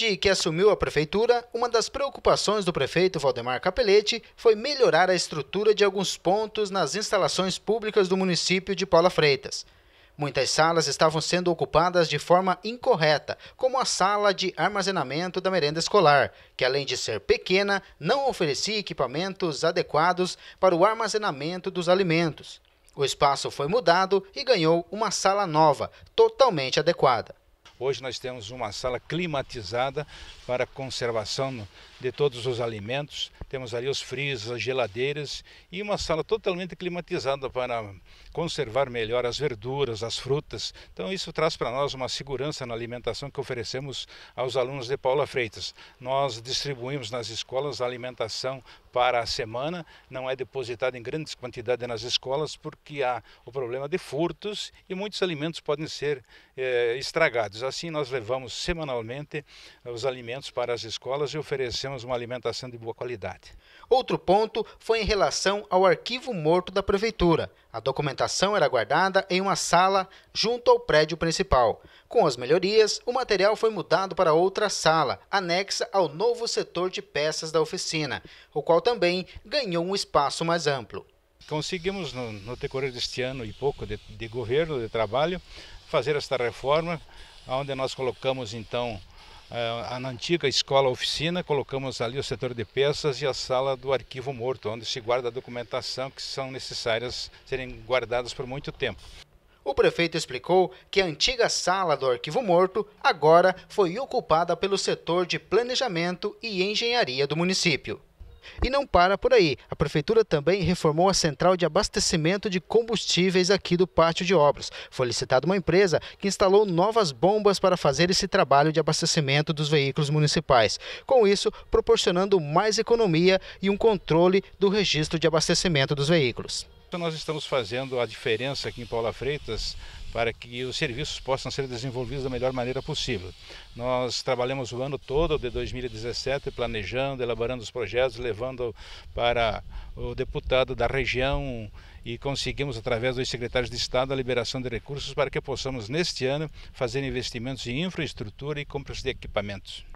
Desde que assumiu a prefeitura, uma das preocupações do prefeito Valdemar Capelete foi melhorar a estrutura de alguns pontos nas instalações públicas do município de Paula Freitas. Muitas salas estavam sendo ocupadas de forma incorreta, como a sala de armazenamento da merenda escolar, que além de ser pequena, não oferecia equipamentos adequados para o armazenamento dos alimentos. O espaço foi mudado e ganhou uma sala nova, totalmente adequada. Hoje nós temos uma sala climatizada para conservação de todos os alimentos. Temos ali os frisos, as geladeiras e uma sala totalmente climatizada para conservar melhor as verduras, as frutas. Então isso traz para nós uma segurança na alimentação que oferecemos aos alunos de Paula Freitas. Nós distribuímos nas escolas a alimentação para a semana não é depositado em grandes quantidades nas escolas porque há o problema de furtos e muitos alimentos podem ser eh, estragados. Assim, nós levamos semanalmente os alimentos para as escolas e oferecemos uma alimentação de boa qualidade. Outro ponto foi em relação ao arquivo morto da prefeitura. A documentação era guardada em uma sala junto ao prédio principal. Com as melhorias, o material foi mudado para outra sala, anexa ao novo setor de peças da oficina, o qual também ganhou um espaço mais amplo. Conseguimos, no, no decorrer deste ano e pouco de, de governo, de trabalho, fazer esta reforma, onde nós colocamos então eh, a na antiga escola oficina, colocamos ali o setor de peças e a sala do arquivo morto, onde se guarda a documentação que são necessárias serem guardadas por muito tempo. O prefeito explicou que a antiga sala do arquivo morto agora foi ocupada pelo setor de planejamento e engenharia do município. E não para por aí. A prefeitura também reformou a central de abastecimento de combustíveis aqui do pátio de obras. Foi licitada uma empresa que instalou novas bombas para fazer esse trabalho de abastecimento dos veículos municipais. Com isso, proporcionando mais economia e um controle do registro de abastecimento dos veículos. Então, nós estamos fazendo a diferença aqui em Paula Freitas para que os serviços possam ser desenvolvidos da melhor maneira possível. Nós trabalhamos o ano todo de 2017 planejando, elaborando os projetos, levando para o deputado da região e conseguimos, através dos secretários de Estado, a liberação de recursos para que possamos, neste ano, fazer investimentos em infraestrutura e compras de equipamentos.